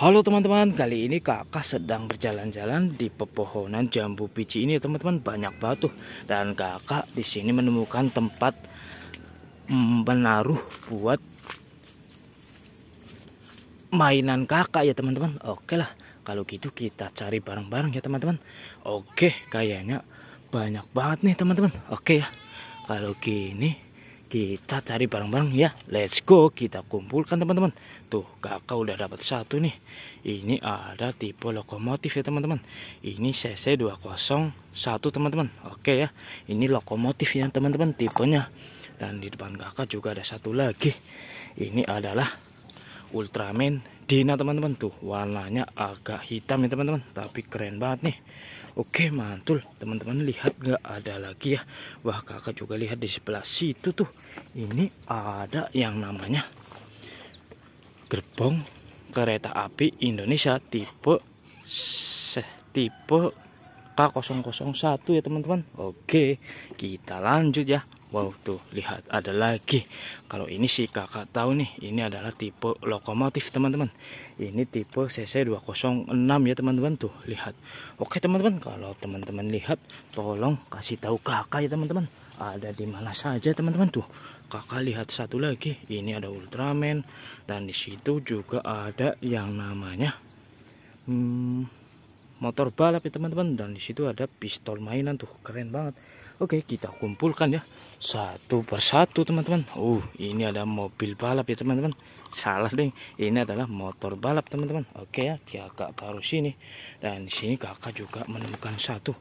Halo teman-teman, kali ini kakak sedang berjalan-jalan di pepohonan jambu biji ini teman-teman banyak batu dan kakak di sini menemukan tempat menaruh buat mainan kakak ya teman-teman. Oke lah, kalau gitu kita cari bareng-bareng ya teman-teman. Oke, kayaknya banyak banget nih teman-teman. Oke ya, kalau gini kita cari barang-barang ya let's go kita kumpulkan teman-teman tuh kakak udah dapat satu nih ini ada tipe lokomotif ya teman-teman ini CC 201 teman-teman oke ya ini lokomotif ya teman-teman tipenya dan di depan kakak juga ada satu lagi ini adalah Ultraman Dina teman-teman tuh warnanya agak hitam nih teman-teman tapi keren banget nih oke mantul teman-teman lihat nggak ada lagi ya wah kakak juga lihat di sebelah situ tuh ini ada yang namanya gerbong kereta api Indonesia tipe tipe K001 ya teman-teman oke kita lanjut ya Wow tuh lihat ada lagi Kalau ini sih kakak tahu nih Ini adalah tipe lokomotif teman-teman Ini tipe CC206 ya teman-teman tuh lihat Oke teman-teman kalau teman-teman lihat Tolong kasih tahu kakak ya teman-teman Ada di mana saja teman-teman tuh Kakak lihat satu lagi Ini ada Ultraman Dan disitu juga ada yang namanya hmm, Motor balap ya teman-teman Dan disitu ada pistol mainan tuh keren banget Oke kita kumpulkan ya satu persatu teman-teman uh ini ada mobil balap ya teman-teman salah deh ini adalah motor balap teman-teman oke ya kakak taruh sini dan sini kakak juga menemukan satu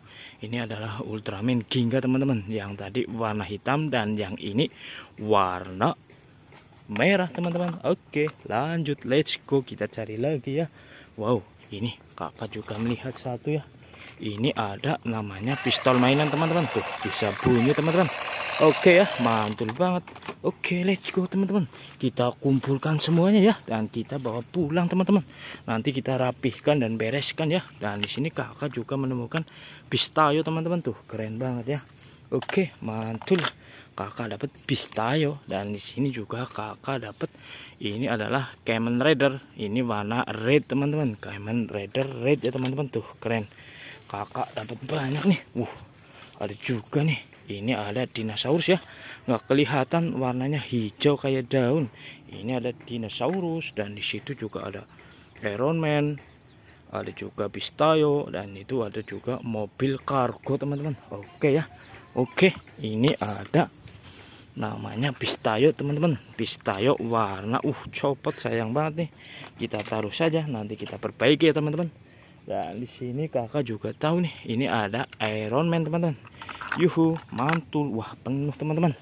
ini adalah ultraman Ginga, teman-teman yang tadi warna hitam dan yang ini warna merah teman-teman oke lanjut let's go kita cari lagi ya wow ini kakak juga melihat satu ya ini ada namanya pistol mainan teman-teman tuh bisa bunyi teman-teman oke ya mantul banget oke let's go teman-teman kita kumpulkan semuanya ya dan kita bawa pulang teman-teman nanti kita rapihkan dan bereskan ya dan di sini kakak juga menemukan pistayo teman-teman tuh keren banget ya oke mantul kakak dapat pistayo dan di sini juga kakak dapat ini adalah kamen rider. ini warna red teman-teman Kamen rider red ya teman-teman tuh keren kakak dapat banyak nih uh ada juga nih ini ada dinosaurus ya nggak kelihatan warnanya hijau kayak daun ini ada dinosaurus dan di situ juga ada Iron Man ada juga Bistayo dan itu ada juga mobil kargo teman-teman oke ya oke ini ada namanya Bistayo teman-teman Bistayo warna uh copot sayang banget nih kita taruh saja nanti kita perbaiki ya teman-teman dan di sini kakak juga tahu nih, ini ada Iron Man teman-teman. Yuhu, mantul. Wah, penuh teman-teman.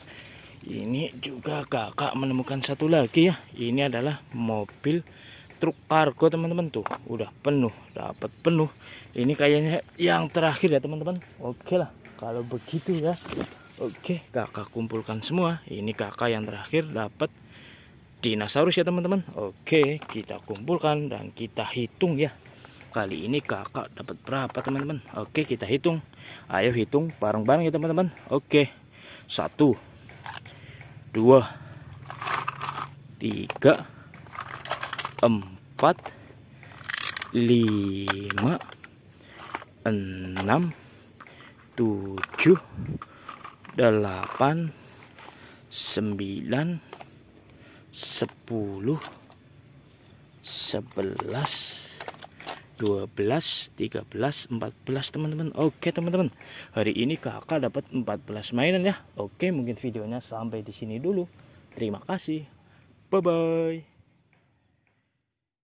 Ini juga kakak menemukan satu lagi ya. Ini adalah mobil truk kargo teman-teman tuh. Udah penuh, dapat penuh. Ini kayaknya yang terakhir ya teman-teman. Oke lah, kalau begitu ya. Oke, kakak kumpulkan semua. Ini kakak yang terakhir dapat dinosaurus ya teman-teman. Oke, kita kumpulkan dan kita hitung ya kali ini kakak dapat berapa teman-teman oke kita hitung ayo hitung bareng-bareng ya teman-teman oke satu dua tiga empat lima enam tujuh delapan sembilan sepuluh sebelas 12 13 14 teman-teman oke teman-teman hari ini kakak dapat 14 mainan ya oke mungkin videonya sampai di sini dulu terima kasih bye bye